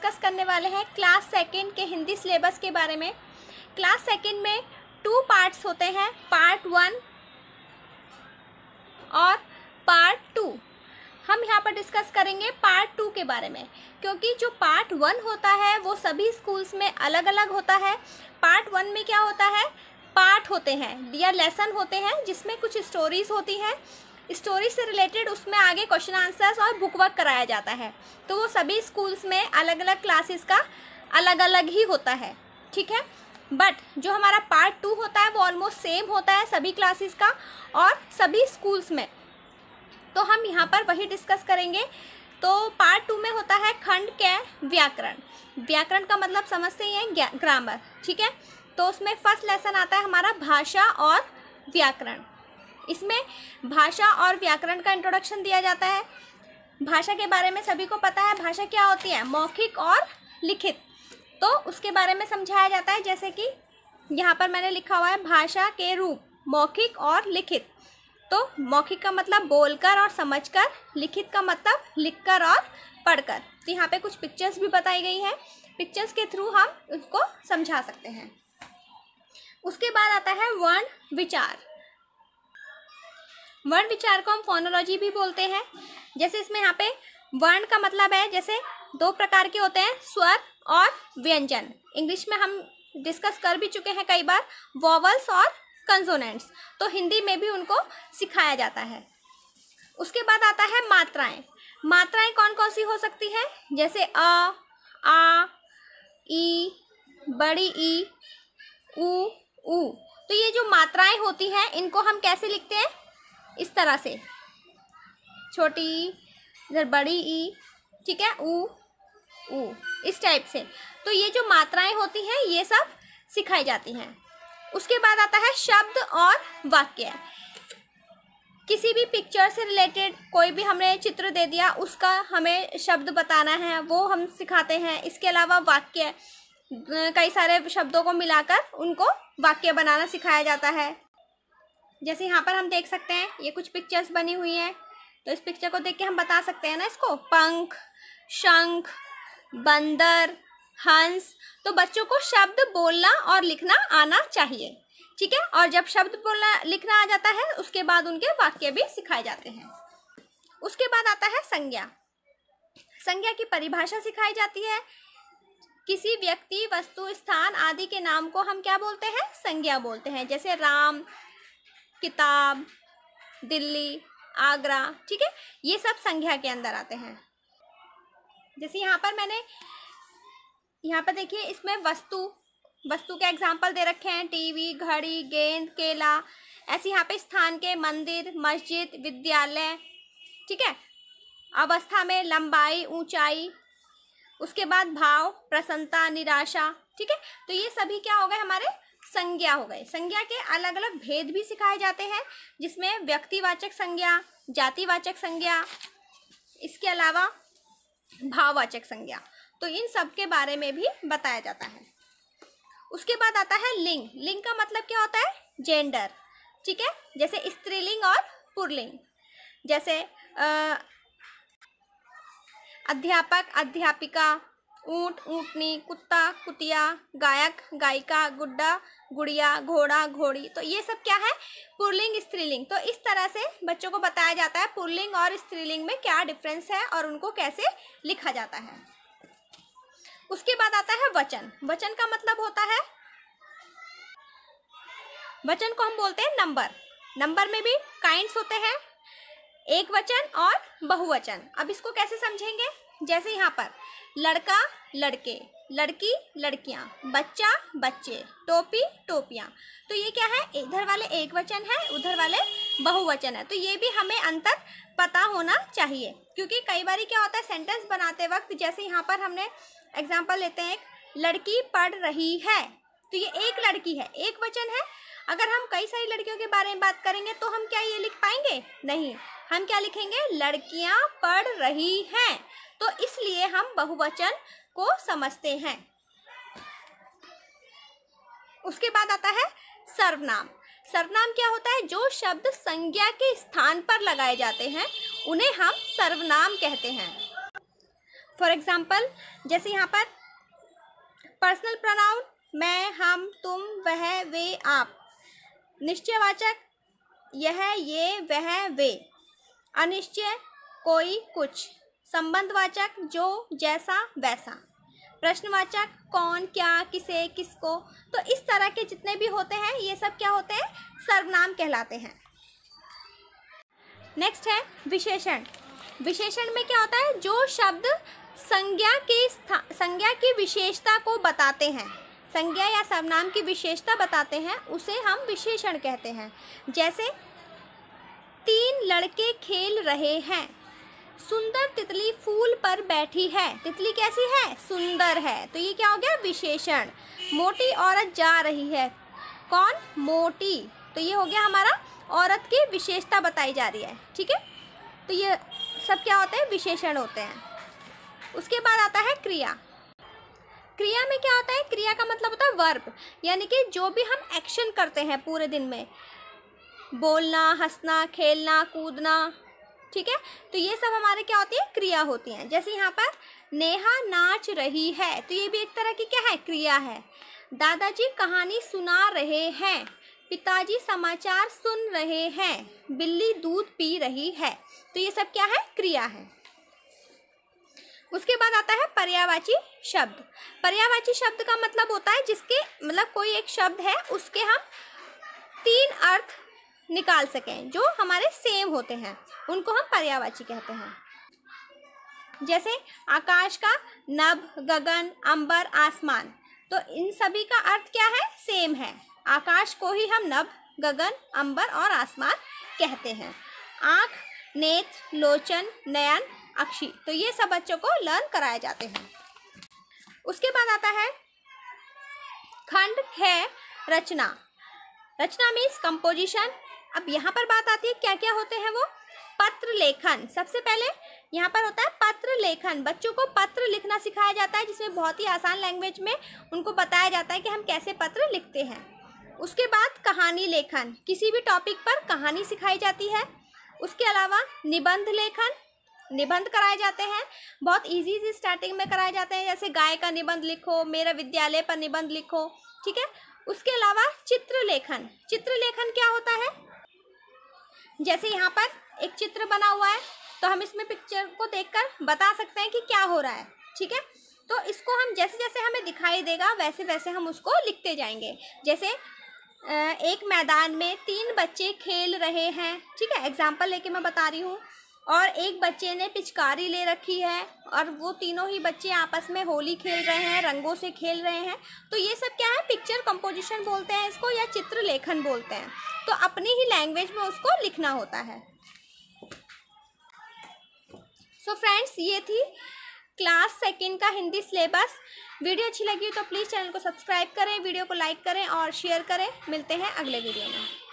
discuss करने वाले हैं क्लास सेकेंड के हिंदी सिलेबस के बारे में क्लास सेकेंड में टू पार्ट्स होते हैं पार्ट वन और पार्ट टू हम यहाँ पर डिस्कस करेंगे पार्ट टू के बारे में क्योंकि जो पार्ट वन होता है वो सभी स्कूल्स में अलग अलग होता है पार्ट वन में क्या होता है पार्ट होते हैं या लेसन होते हैं जिसमें कुछ स्टोरीज होती हैं स्टोरी से रिलेटेड उसमें आगे क्वेश्चन आंसर्स और बुक वर्क कराया जाता है तो वो सभी स्कूल्स में अलग अलग क्लासेस का अलग अलग ही होता है ठीक है बट जो हमारा पार्ट टू होता है वो ऑलमोस्ट सेम होता है सभी क्लासेस का और सभी स्कूल्स में तो हम यहाँ पर वही डिस्कस करेंगे तो पार्ट टू में होता है खंड के व्याकरण व्याकरण का मतलब समझते ही हैं ग्रामर ठीक है तो उसमें फर्स्ट लेसन आता है हमारा भाषा और व्याकरण इसमें भाषा और व्याकरण का इंट्रोडक्शन दिया जाता है भाषा के बारे में सभी को पता है भाषा क्या होती है मौखिक और लिखित तो उसके बारे में समझाया जाता है जैसे कि यहाँ पर मैंने लिखा हुआ है भाषा के रूप मौखिक और लिखित तो मौखिक का मतलब बोलकर और समझकर लिखित का मतलब लिखकर और पढ़कर तो यहाँ पे कुछ पिक्चर्स भी बताई गई हैं पिक्चर्स के थ्रू हम उसको समझा सकते हैं उसके बाद आता है वर्ण विचार वर्ण विचार को हम फोनोलॉजी भी बोलते हैं जैसे इसमें यहाँ पे वर्ण का मतलब है जैसे दो प्रकार के होते हैं स्वर और व्यंजन इंग्लिश में हम डिस्कस कर भी चुके हैं कई बार वॉवल्स और कंजोनेंट्स तो हिंदी में भी उनको सिखाया जाता है उसके बाद आता है मात्राएं मात्राएं कौन कौन सी हो सकती हैं जैसे अ आ ई बड़ी ई उ, उ तो ये जो मात्राएं होती हैं इनको हम कैसे लिखते हैं इस तरह से छोटी ई इधर बड़ी ई ठीक है ऊ ऊ इस टाइप से तो ये जो मात्राएं होती हैं ये सब सिखाई जाती हैं उसके बाद आता है शब्द और वाक्य किसी भी पिक्चर से रिलेटेड कोई भी हमने चित्र दे दिया उसका हमें शब्द बताना है वो हम सिखाते हैं इसके अलावा वाक्य कई सारे शब्दों को मिलाकर उनको वाक्य बनाना सिखाया जाता है जैसे यहाँ पर हम देख सकते हैं ये कुछ पिक्चर्स बनी हुई हैं तो इस पिक्चर को देख के हम बता सकते हैं ना इसको पंख शंख बंदर हंस तो बच्चों को शब्द बोलना और लिखना आना चाहिए ठीक है और जब शब्द बोलना लिखना आ जाता है उसके बाद उनके वाक्य भी सिखाए जाते हैं उसके बाद आता है संज्ञा संज्ञा की परिभाषा सिखाई जाती है किसी व्यक्ति वस्तु स्थान आदि के नाम को हम क्या बोलते हैं संज्ञा बोलते हैं जैसे राम किताब दिल्ली आगरा ठीक है ये सब संख्या के अंदर आते हैं जैसे यहाँ पर मैंने यहाँ पर देखिए इसमें वस्तु वस्तु के एग्जाम्पल दे रखे हैं टीवी घड़ी गेंद केला ऐसे यहाँ पे स्थान के मंदिर मस्जिद विद्यालय ठीक है अवस्था में लंबाई ऊंचाई उसके बाद भाव प्रसन्नता निराशा ठीक है तो ये सभी क्या हो गए हमारे संज्ञा हो गए संज्ञा के अलग अलग भेद भी सिखाए जाते हैं जिसमें व्यक्तिवाचक संज्ञा जातिवाचक संज्ञा इसके अलावा भाववाचक संज्ञा तो इन सब के बारे में भी बताया जाता है उसके बाद आता है लिंग लिंग का मतलब क्या होता है जेंडर ठीक है जैसे स्त्रीलिंग और पुरलिंग जैसे अध्यापक अध्यापिका ऊँट ऊटनी कुत्ता कुतिया गायक गायिका गुड्डा गुड़िया घोड़ा घोड़ी तो ये सब क्या है पुरलिंग स्त्रीलिंग तो इस तरह से बच्चों को बताया जाता है पुरलिंग और स्त्रीलिंग में क्या डिफरेंस है और उनको कैसे लिखा जाता है उसके बाद आता है वचन वचन का मतलब होता है वचन को हम बोलते हैं नंबर नंबर में भी काइंड्स होते हैं एक वचन और बहुवचन अब इसको कैसे समझेंगे जैसे यहाँ पर लड़का लड़के लड़की लड़कियाँ बच्चा बच्चे टोपी टोपियाँ तो ये क्या है इधर वाले एक वचन है उधर वाले बहुवचन है तो ये भी हमें अंतर पता होना चाहिए क्योंकि कई बार क्या होता है सेंटेंस बनाते वक्त जैसे यहाँ पर हमने एग्जाम्पल लेते हैं एक लड़की पढ़ रही है तो ये एक लड़की है एक वचन है अगर हम कई सारी लड़कियों के बारे में बात करेंगे तो हम क्या ये लिख पाएंगे नहीं हम क्या लिखेंगे लड़कियां पढ़ रही हैं तो इसलिए हम बहुवचन को समझते हैं उसके बाद आता है सर्वनाम सर्वनाम क्या होता है जो शब्द संज्ञा के स्थान पर लगाए जाते हैं उन्हें हम सर्वनाम कहते हैं फॉर एग्जाम्पल जैसे यहाँ पर पर्सनल प्रनाउन मैं हम तुम वह वे आप निश्चयवाचक यह ये वह वे अनिश्चय कोई कुछ संबंधवाचक जो जैसा वैसा प्रश्नवाचक कौन क्या किसे किसको तो इस तरह के जितने भी होते हैं ये सब क्या होते हैं सर्वनाम कहलाते हैं नेक्स्ट है विशेषण विशेषण में क्या होता है जो शब्द संज्ञा की संज्ञा की विशेषता को बताते हैं संज्ञा या सर्वनाम की विशेषता बताते हैं उसे हम विशेषण कहते हैं जैसे तीन लड़के खेल रहे हैं सुंदर तितली फूल पर बैठी है तितली कैसी है सुंदर है तो ये क्या हो गया विशेषण मोटी औरत जा रही है कौन मोटी तो ये हो गया हमारा औरत की विशेषता बताई जा रही है ठीक है तो ये सब क्या होते हैं विशेषण होते हैं उसके बाद आता है क्रिया क्रिया में क्या होता है क्रिया का मतलब होता है वर्ब यानी कि जो भी हम एक्शन करते हैं पूरे दिन में बोलना हंसना खेलना कूदना ठीक है तो ये सब हमारे क्या होती है क्रिया होती हैं जैसे यहाँ पर नेहा नाच रही है तो ये भी एक तरह की क्या है क्रिया है दादाजी कहानी सुना रहे हैं पिताजी समाचार सुन रहे हैं बिल्ली दूध पी रही है तो ये सब क्या है क्रिया है उसके बाद आता है पर्यावाची शब्द पर्यावाची शब्द का मतलब होता है जिसके मतलब कोई एक शब्द है उसके हम तीन अर्थ निकाल सकें जो हमारे सेम होते हैं उनको हम पर्यावाची कहते हैं जैसे आकाश का नभ गगन अंबर आसमान तो इन सभी का अर्थ क्या है सेम है आकाश को ही हम नभ गगन अंबर और आसमान कहते हैं आँख नेत्र लोचन नयन अक्षी तो ये सब बच्चों को लर्न कराए जाते हैं उसके बाद आता है खंड है रचना रचना मीन्स कंपोजिशन अब यहाँ पर बात आती है क्या क्या होते हैं वो पत्र लेखन सबसे पहले यहाँ पर होता है पत्र लेखन बच्चों को पत्र लिखना सिखाया जाता है जिसमें बहुत ही आसान लैंग्वेज में उनको बताया जाता है कि हम कैसे पत्र लिखते हैं उसके बाद कहानी लेखन किसी भी टॉपिक पर कहानी सिखाई जाती है उसके अलावा निबंध लेखन निबंध कराए जाते हैं बहुत इजी इजी स्टार्टिंग में कराए जाते हैं जैसे गाय का निबंध लिखो मेरा विद्यालय पर निबंध लिखो ठीक है उसके अलावा चित्रलेखन चित्रलेखन क्या होता है जैसे यहाँ पर एक चित्र बना हुआ है तो हम इसमें पिक्चर को देखकर बता सकते हैं कि क्या हो रहा है ठीक है तो इसको हम जैसे जैसे हमें दिखाई देगा वैसे वैसे हम उसको लिखते जाएंगे जैसे एक मैदान में तीन बच्चे खेल रहे हैं ठीक है एग्जाम्पल लेके मैं बता रही हूँ और एक बच्चे ने पिचकारी ले रखी है और वो तीनों ही बच्चे आपस में होली खेल रहे हैं रंगों से खेल रहे हैं तो ये सब क्या है पिक्चर कंपोजिशन बोलते हैं इसको या चित्र लेखन बोलते हैं तो अपनी ही लैंग्वेज में उसको लिखना होता है सो so फ्रेंड्स ये थी क्लास सेकेंड का हिंदी सिलेबस वीडियो अच्छी लगी तो प्लीज़ चैनल को सब्सक्राइब करें वीडियो को लाइक करें और शेयर करें मिलते हैं अगले वीडियो में